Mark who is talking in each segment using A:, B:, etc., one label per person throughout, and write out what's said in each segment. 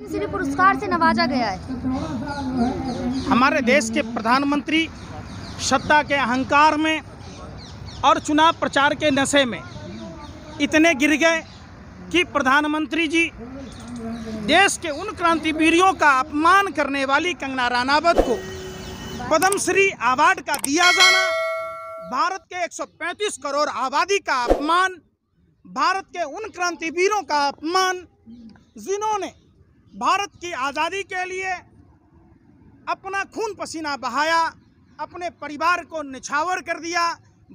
A: पुरस्कार से नवाजा गया है हमारे देश के प्रधानमंत्री सत्ता के अहंकार में और चुनाव प्रचार के नशे में इतने गिर गए कि प्रधानमंत्री जी देश के उन क्रांतिवीरियों का अपमान करने वाली कंगना रानावत को पद्मश्री अवार्ड का दिया जाना भारत के 135 करोड़ आबादी का अपमान भारत के उन क्रांतिवीरों का अपमान जिन्होंने भारत की आज़ादी के लिए अपना खून पसीना बहाया अपने परिवार को निछावर कर दिया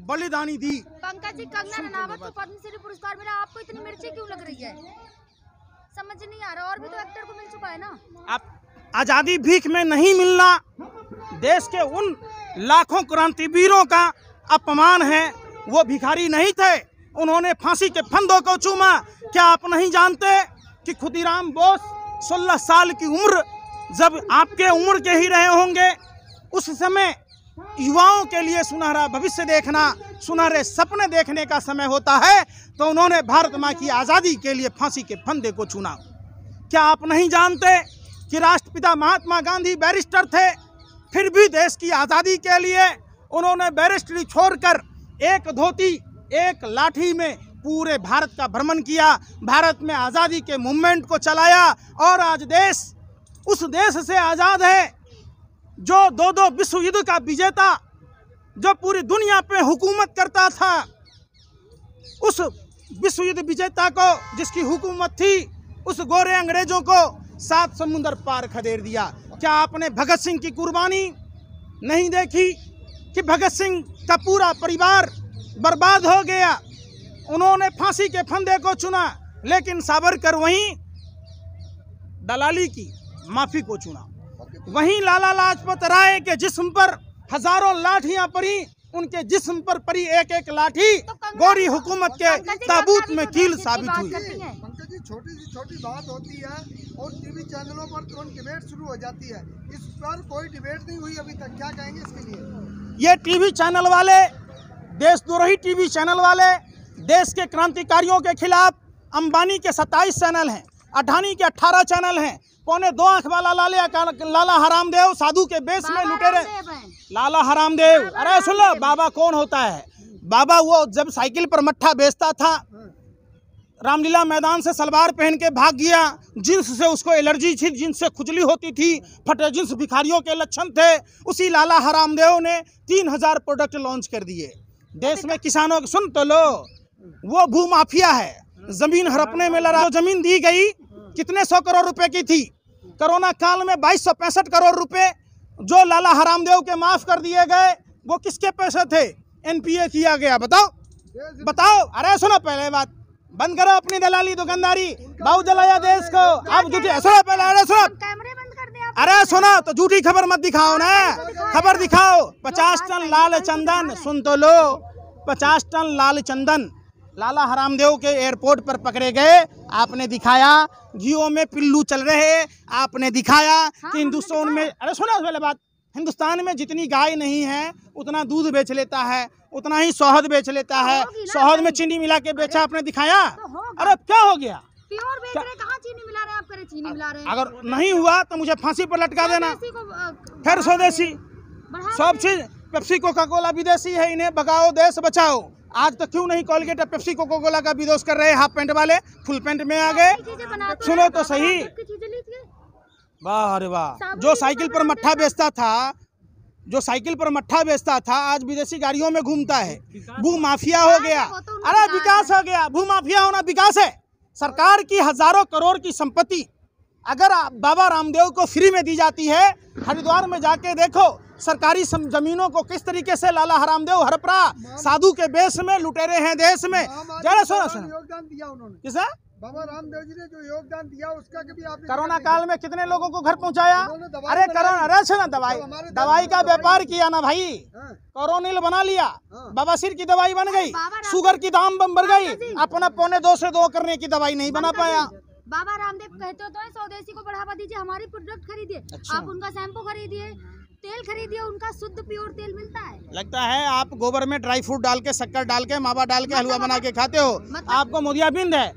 A: बलिदानी दी पंकज जी कंगना रनावत को पद्मश्री पुरस्कार मिला आपको इतनी मिर्ची क्यों लग रही है समझ नहीं आ रहा और भी तो एक्टर को मिल चुका है ना आप आज़ादी भीख में नहीं मिलना देश के उन लाखों क्रांतिवीरों का अपमान है वो भिखारी नहीं थे उन्होंने फांसी के फंदों को चूमा क्या आप नहीं जानते कि खुदीराम बोस सोलह साल की उम्र जब आपके उम्र के ही रहे होंगे उस समय युवाओं के लिए सुनहरा भविष्य देखना सुनहरे सपने देखने का समय होता है तो उन्होंने भारत माँ की आज़ादी के लिए फांसी के फंदे को चुना क्या आप नहीं जानते कि राष्ट्रपिता महात्मा गांधी बैरिस्टर थे फिर भी देश की आज़ादी के लिए उन्होंने बैरिस्टरी छोड़कर एक धोती एक लाठी में पूरे भारत का भ्रमण किया भारत में आज़ादी के मूवमेंट को चलाया और आज देश उस देश से आज़ाद है जो दो दो विश्व युद्ध का विजेता जो पूरी दुनिया पे हुकूमत करता था उस विश्व युद्ध विजेता को जिसकी हुकूमत थी उस गोरे अंग्रेजों को सात समुंदर पार खदेड़ दिया क्या आपने भगत सिंह की कुर्बानी नहीं देखी कि भगत सिंह का पूरा परिवार बर्बाद हो गया उन्होंने फांसी के फंदे को चुना लेकिन सावरकर वहीं दलाली की माफी को चुना वहीं लाला लाजपत राय के जिस्म पर हजारों लाठियां पड़ी उनके जिस्म पर पड़ी एक एक लाठी तो गोरी हुकूमत के ताबूत में तो कील साबित हुई छोटी सी छोटी बात होती है और टीवी चैनलों पर तुरंत डिबेट शुरू हो जाती है इस पर कोई डिबेट नहीं हुई अभी तक क्या कहेंगे इसके लिए ये टीवी चैनल वाले देशद्रोही टीवी चैनल वाले देश के क्रांतिकारियों के खिलाफ अंबानी के 27 चैनल हैं अठानी के 18 चैनल हैं पौने दो आंख वाला लाले लाला हरामदेव साधु के बेस में लुटेरे लाला हरामदेव अरे सुन लो बाबा कौन होता है बाबा वो जब साइकिल पर मट्ठा बेचता था रामलीला मैदान से सलवार पहन के भाग गया जींस से उसको एलर्जी थी जींस से खुजली होती थी फटे जींस भिखारियों के लक्षण थे उसी लाला हरामदेव ने तीन हजार प्रोडक्ट लॉन्च कर दिए देश में किसानों सुन तो लो वो भूमाफिया है जमीन हड़पने में लड़ा जो जमीन दी गई कितने सौ करोड़ रुपए की थी कोरोना काल में बाईस करोड़ रुपए जो लाला हरामदेव के माफ कर दिए गए वो किसके पैसे थे एनपीए किया गया बताओ बताओ अरे सुनो पहले बात बंद करो अपनी दलाली दुकानदारी बाबू जलाया देश को आप झूठे सुनो पहले अरे सुनो अरे सुनो तो झूठी खबर मत दिखाओ ना खबर दिखाओ पचास टन लाल चंदन सुन तो लो पचास टन लाल चंदन लाला हरामदेव के एयरपोर्ट पर पकड़े गए आपने दिखाया जियो में पिल्लू चल रहे आपने दिखाया हाँ, कि हिंदुस्तान में अरे सुना पहले बात हिंदुस्तान में जितनी गाय नहीं है उतना दूध बेच लेता है उतना ही शहद बेच लेता तो है शहद में चीनी मिला के बेचा आपने दिखाया तो अरे क्या हो गया प्योर बेच रहे चीनी मिला रहे आप चीनी मिला रहे अगर नहीं हुआ तो मुझे फांसी पर लटका देना फिर स्वदेशी सब चीज पेप्सी कोका कोला विदेशी है इन्हें बगाओ देश बचाओ आज तो क्यों नहीं कॉलगेट और पेप्सी कोको कोला का विरोध कर रहे हाफ पैंट वाले फुल पैंट में आ गए सुनो तो सही वाह अरे वाह जो साइकिल पर मट्ठा बेचता था जो साइकिल पर मट्ठा बेचता था आज विदेशी गाड़ियों में घूमता है भू माफिया हो गया तो अरे विकास हो गया भू माफिया होना विकास है सरकार की हजारों करोड़ की संपत्ति अगर बाबा रामदेव को फ्री में दी जाती है हरिद्वार में जाके देखो सरकारी जमीनों को किस तरीके से लाला हरामदेव हरपरा साधु के बेस में लुटेरे हैं देश में जरा सुनो योगदान दिया उन्होंने किसा बाबा रामदेव जी ने जो योगदान दिया उसका कभी आपने कोरोना काल में कितने लोगों को घर पहुंचाया अरे करोना अरे सुना दवाई दवाई का व्यापार किया ना भाई हाँ। कोरोनिल बना लिया हाँ। बाबा सिर की दवाई बन गई शुगर की दाम बढ़ गई अपना पौने दो से दो करने की दवाई नहीं बना पाया बाबा रामदेव कहते तो स्वदेशी को बढ़ावा दीजिए हमारी प्रोडक्ट खरीदिए अच्छा। आप उनका शैम्पू खरीदिए तेल खरीदिए उनका शुद्ध प्योर तेल मिलता है लगता है आप गोबर में ड्राई फ्रूट डाल के शक्कर डाल के मावा डाल के हलवा मतलब बना के खाते हो मतलब आपको आपको मोदियाबिंद है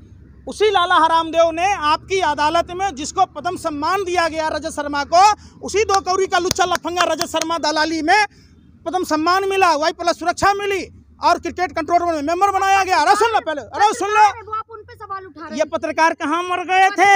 A: उसी लाला हरामदेव ने आपकी अदालत में जिसको पदम सम्मान दिया गया रजत शर्मा को उसी दो कौरी का लुच्चा लफंगा रजत शर्मा दलाली में पद्म सम्मान मिला वाई प्लस सुरक्षा मिली और क्रिकेट कंट्रोल रूम में मेंबर बनाया गया अरे सुन लो पहले अरे सुन लो आप ये पत्रकार कहाँ मर गए थे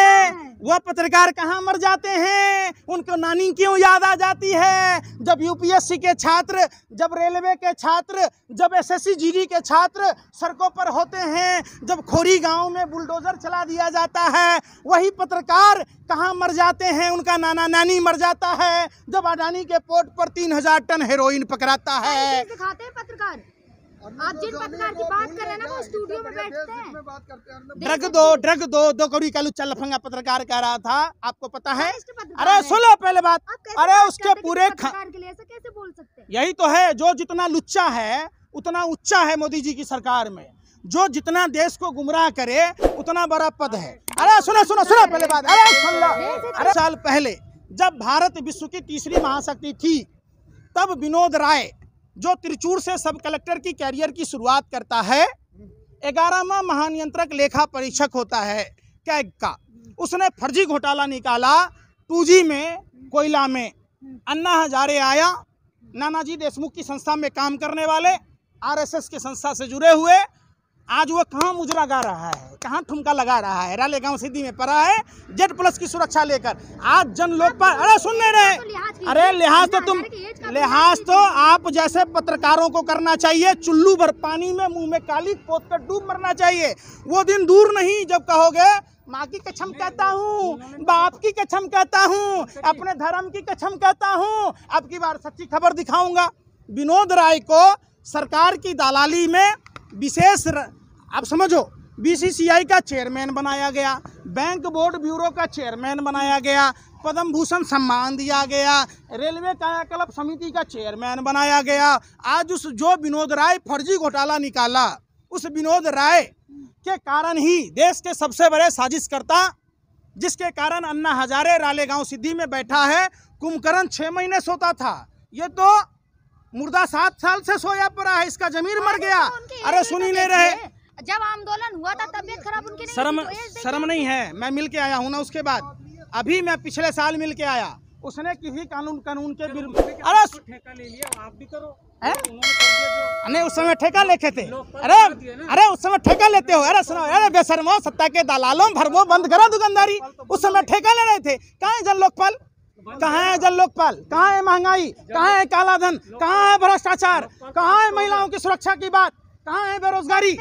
A: वह पत्रकार कहाँ मर जाते हैं उनको नानी क्यों याद आ जाती है जब यूपीएससी के छात्र जब रेलवे के छात्र जब एसएससी जीडी के छात्र सड़कों पर होते हैं जब खोरी गांव में बुलडोज़र चला दिया जाता है वही पत्रकार कहाँ मर जाते हैं उनका नाना नानी मर जाता है जब अडानी के पोर्ट पर तीन हजार टन हेरोइन पकड़ाता है पत्रकार आप जिन पत्रकार की बात कर रहे हैं ना वो स्टूडियो में बैठते हैं ड्रग दो ड्रग दो दो कौड़ी कालू चल फंगा पत्रकार कह रहा था आपको पता है अरे सुनो पहले बात अरे उसके पूरे कैसे बोल सकते यही तो है जो जितना लुच्चा है उतना उच्चा है मोदी जी की सरकार में जो जितना देश को गुमराह करे उतना बड़ा पद है अरे सुनो सुनो सुनो पहले बात अरे सुन अरे साल पहले जब भारत विश्व की तीसरी महाशक्ति थी तब विनोद राय जो त्रिचूर से सब कलेक्टर की कैरियर की शुरुआत करता है ग्यारहवा महानियंत्रक लेखा परीक्षक होता है कैग का उसने फर्जी घोटाला निकाला टू में कोयला में अन्ना हजारे आया नानाजी देशमुख की संस्था में काम करने वाले आरएसएस के संस्था से जुड़े हुए आज वो कहाँ मुजरा गा रहा है कहाँ ठुमका लगा रहा है राले गांव सीधी में पड़ा है जेड प्लस की सुरक्षा लेकर आज जन लोक पर अरे सुन नहीं रहे अरे लिहाज तो तुम लिहाज तो आप जैसे पत्रकारों को करना चाहिए चुल्लू भर पानी में मुंह में काली पोत कर डूब मरना चाहिए वो दिन दूर नहीं जब कहोगे माँ की कछम कहता हूँ बाप की कछम कहता हूँ अपने धर्म की कछम कहता हूँ अब की बार सच्ची खबर दिखाऊंगा विनोद राय को सरकार की दलाली में विशेष आप समझो बीसीसीआई का चेयरमैन बनाया गया बैंक बोर्ड ब्यूरो का चेयरमैन बनाया गया पद्म भूषण सम्मान दिया गया रेलवे कायाकल्प समिति का चेयरमैन बनाया गया आज उस जो विनोद राय फर्जी घोटाला निकाला उस विनोद राय के कारण ही देश के सबसे बड़े साजिशकर्ता जिसके कारण अन्ना हजारे रालेगांव सिद्धि में बैठा है कुंभकर्ण छः महीने सोता था ये तो मुर्दा सात साल से सोया पड़ा है इसका जमीन मर हाँ, गया तो अरे सुनी नहीं तो रहे जब आंदोलन हुआ था तबियत खराब उनकी शर्म तो शर्म नहीं है मैं मिल के आया हूँ ना उसके बाद अभी मैं पिछले साल मिल के आया उसने किसी कानून कानून के विरुद्ध अरे ठेका ले लिया आप भी करो उस समय ठेका लेके थे अरे अरे उस समय ठेका लेते हो अरे सुनो अरे बेसरमो सत्ता के दलालों भरमो बंद करो दुकानदारी उस समय ठेका ले रहे थे कहा जन लोकपाल कहाँ है जल लोकपाल कहाँ है महंगाई कहाँ है काला धन कहाँ है भ्रष्टाचार कहाँ है महिलाओं की सुरक्षा की बात कहाँ है बेरोजगारी